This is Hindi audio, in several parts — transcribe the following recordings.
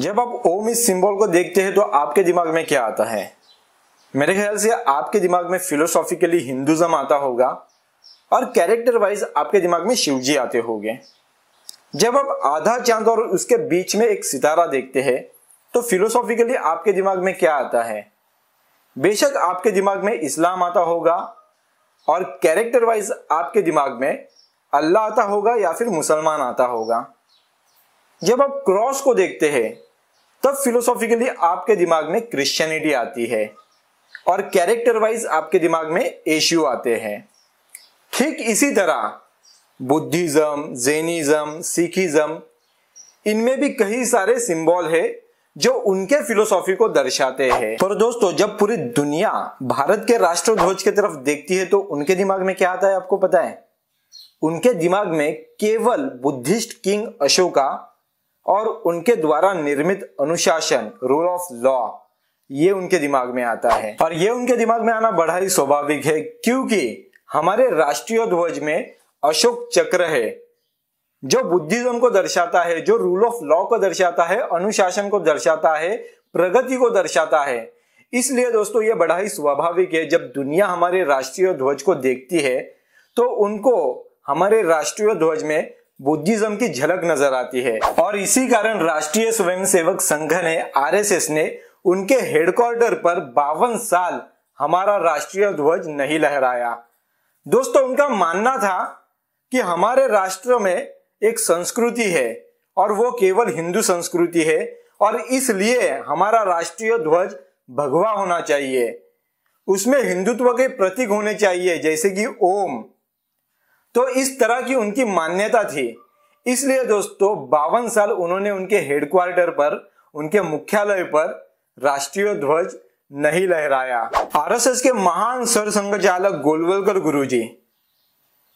जब आप ओम इस सिंबल को देखते हैं तो आपके दिमाग में क्या आता है मेरे ख्याल से आपके दिमाग में फिलोसॉफिकली हिंदुज़म आता होगा और कैरेक्टर वाइज आपके दिमाग में शिवजी आते होंगे जब आप आधा चांद और उसके बीच में एक सितारा देखते हैं तो फिलोसॉफिकली आपके दिमाग में क्या आता है बेशक आपके दिमाग में इस्लाम आता होगा और कैरेक्टर वाइज आपके दिमाग में अल्लाह आता होगा या फिर मुसलमान आता होगा जब आप क्रॉस को देखते हैं तब फिलोसॉफिकली आपके दिमाग में क्रिश्चियनिटी आती है और कैरेक्टर वाइज आपके दिमाग में एशियो आते हैं ठीक इसी तरह बुद्धिज्म जेनिज्म सिखिज्म इनमें भी कई सारे सिंबल है जो उनके फिलोसॉफी को दर्शाते हैं पर दोस्तों जब पूरी दुनिया भारत के राष्ट्रध्वज की तरफ देखती है तो उनके दिमाग में क्या आता है आपको पता है उनके दिमाग में केवल बुद्धिस्ट किंग अशोका और उनके द्वारा निर्मित अनुशासन रूल ऑफ लॉ ये उनके दिमाग में आता है और ये उनके दिमाग में आना बड़ा ही स्वाभाविक है क्योंकि हमारे राष्ट्रीय ध्वज में अशोक चक्र है जो बुद्धिज्म को दर्शाता है जो रूल ऑफ लॉ को दर्शाता है अनुशासन को दर्शाता है प्रगति को दर्शाता है इसलिए दोस्तों ये बड़ा ही स्वाभाविक है जब दुनिया हमारे राष्ट्रीय ध्वज को देखती है तो उनको हमारे राष्ट्रीय ध्वज में बुद्धिज्म की झलक नजर आती है और इसी कारण राष्ट्रीय स्वयंसेवक संघ ने आरएसएस ने उनके हेडक्वार्टर पर बावन साल हमारा राष्ट्रीय ध्वज नहीं लहराया दोस्तों उनका मानना था कि हमारे राष्ट्र में एक संस्कृति है और वो केवल हिंदू संस्कृति है और इसलिए हमारा राष्ट्रीय ध्वज भगवा होना चाहिए उसमें हिंदुत्व के प्रतीक होने चाहिए जैसे कि ओम तो इस तरह की उनकी मान्यता थी इसलिए दोस्तों बावन साल उन्होंने उनके हेडक्वार्टर पर उनके मुख्यालय पर राष्ट्रीय ध्वज नहीं लहराया आरएसएस के महान सरसंघ चालक गोलवलकर गुरुजी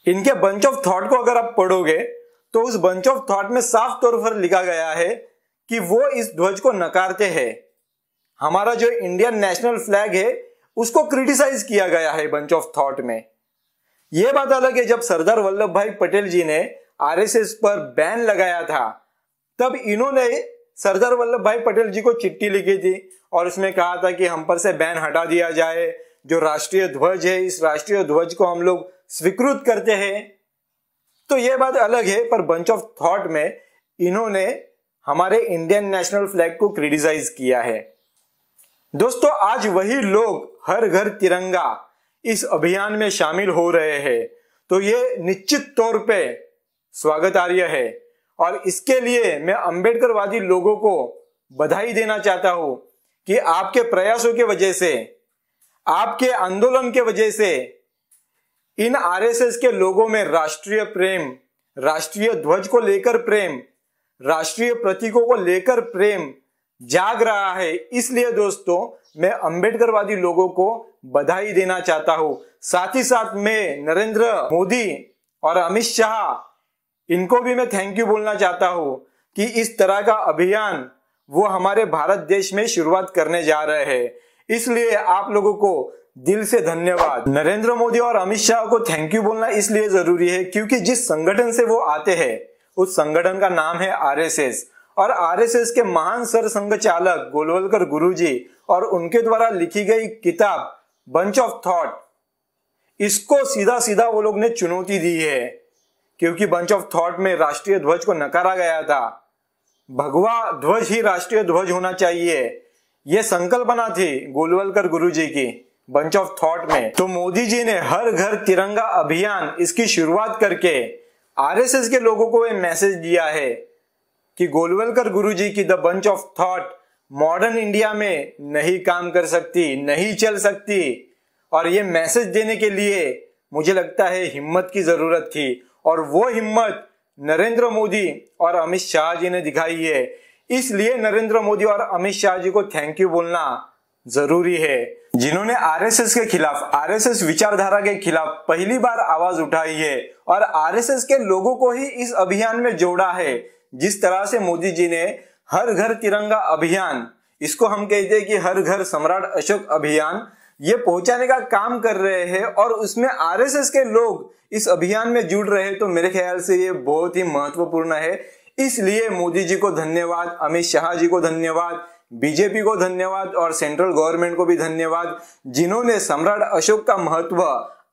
इनके बंच ऑफ थॉट को अगर आप पढ़ोगे तो उस बंच ऑफ थॉट में साफ तौर पर लिखा गया है कि वो इस ध्वज को नकारते हैं हमारा जो इंडियन नेशनल फ्लैग है उसको क्रिटिसाइज किया गया है बंच ऑफ थॉट में ये बात अलग है जब सरदार वल्लभ भाई पटेल जी ने आरएसएस पर बैन लगाया था तब इन्होंने सरदार वल्लभ भाई पटेल जी को चिट्ठी लिखी थी और उसमें कहा था कि हम पर से बैन हटा दिया जाए जो राष्ट्रीय ध्वज है इस राष्ट्रीय ध्वज को हम लोग स्वीकृत करते हैं तो ये बात अलग है पर बंच ऑफ थॉट में इन्होंने हमारे इंडियन नेशनल फ्लैग को क्रिटिसाइज किया है दोस्तों आज वही लोग हर घर तिरंगा इस अभियान में शामिल हो रहे हैं तो ये निश्चित तौर पे स्वागतार्य है और इसके लिए मैं अंबेडकरवादी लोगों को बधाई देना चाहता हूं कि आपके प्रयासों के वजह से आपके आंदोलन के वजह से इन आरएसएस के लोगों में राष्ट्रीय प्रेम राष्ट्रीय ध्वज को लेकर प्रेम राष्ट्रीय प्रतीकों को लेकर प्रेम जाग रहा है इसलिए दोस्तों मैं अंबेडकरवादी लोगों को बधाई देना चाहता हूं साथ ही साथ मैं नरेंद्र मोदी और अमित शाह इनको भी मैं थैंक यू बोलना चाहता हूं कि इस तरह का अभियान वो हमारे भारत देश में शुरुआत करने जा रहे हैं इसलिए आप लोगों को दिल से धन्यवाद नरेंद्र मोदी और अमित शाह को थैंक यू बोलना इसलिए जरूरी है क्योंकि जिस संगठन से वो आते हैं उस संगठन का नाम है आरएसएस और आरएसएस के महान सर संघ चालक गोलवलकर गुरुजी और उनके द्वारा लिखी गई किताब बंच ऑफ थॉट इसको सीधा सीधा वो लोग ने चुनौती दी है क्योंकि बंच ऑफ थॉट में राष्ट्रीय ध्वज को नकारा गया था भगवा ध्वज ही राष्ट्रीय ध्वज होना चाहिए यह संकल्पना थी गोलवलकर गुरु जी की बंच ऑफ थॉट में तो मोदी जी ने हर घर तिरंगा अभियान इसकी शुरुआत करके आरएसएस के लोगों को यह मैसेज दिया है कि गोलवलकर गुरुजी की the bunch of thought modern India में नहीं काम कर सकती नहीं चल सकती और ये मैसेज देने के लिए मुझे लगता है हिम्मत की ज़रूरत थी और वो हिम्मत नरेंद्र मोदी और अमित शाह जी ने दिखाई है इसलिए नरेंद्र मोदी और अमित शाह जी को थैंक यू बोलना जरूरी है जिन्होंने आरएसएस के खिलाफ आरएसएस विचारधारा के खिलाफ पहली बार आवाज उठाई है और आरएसएस के लोगों को ही इस अभियान में जोड़ा है जिस तरह से मोदी जी ने हर घर तिरंगा अभियान इसको हम कहते हैं कि हर घर सम्राट अशोक अभियान ये पहुंचाने का काम कर रहे हैं और उसमें आरएसएस के लोग इस अभियान में जुड़ रहे हैं तो मेरे ख्याल से ये बहुत ही महत्वपूर्ण है इसलिए मोदी जी को धन्यवाद अमित शाह जी को धन्यवाद बीजेपी को धन्यवाद और सेंट्रल गवर्नमेंट को भी धन्यवाद जिन्होंने सम्राट अशोक का महत्व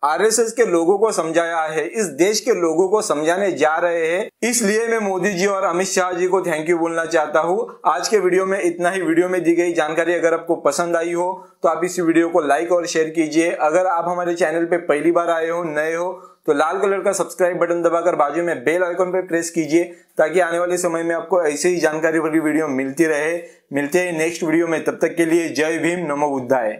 आरएसएस के लोगों को समझाया है इस देश के लोगों को समझाने जा रहे हैं इसलिए मैं मोदी जी और अमित शाह जी को थैंक यू बोलना चाहता हूँ आज के वीडियो में इतना ही वीडियो में दी गई जानकारी अगर आपको पसंद आई हो तो आप इस वीडियो को लाइक और शेयर कीजिए अगर आप हमारे चैनल पर पहली बार आए हो नए हो तो लाल कलर का सब्सक्राइब बटन दबाकर बाजू में बेल आइकन पर प्रेस कीजिए ताकि आने वाले समय में आपको ऐसे ही जानकारी भरी वीडियो मिलती रहे मिलते हैं नेक्स्ट वीडियो में तब तक के लिए जय भीम नमो बुद्धाय